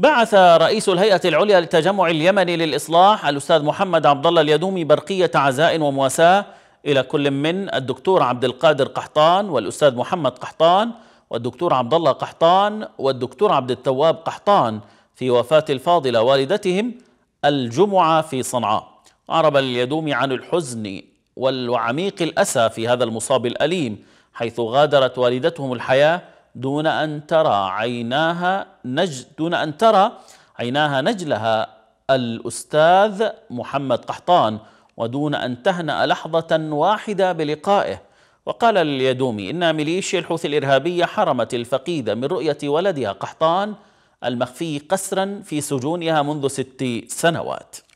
بعث رئيس الهيئة العليا للتجمع اليمني للإصلاح الأستاذ محمد عبد الله اليدومي برقية عزاء ومواساة إلى كل من الدكتور عبد القادر قحطان والأستاذ محمد قحطان والدكتور عبد الله قحطان والدكتور عبد التواب قحطان في وفاة الفاضلة والدتهم الجمعة في صنعاء أعرب اليدومي عن الحزن والعميق الأسى في هذا المصاب الأليم حيث غادرت والدتهم الحياة دون أن ترى عيناها نج دون أن ترى عيناها نجلها الأستاذ محمد قحطان ودون أن تهنأ لحظة واحدة بلقائه وقال لليدومي إن ميليشيا الحوثي الإرهابية حرمت الفقيدة من رؤية ولدها قحطان المخفي قسرا في سجونها منذ ست سنوات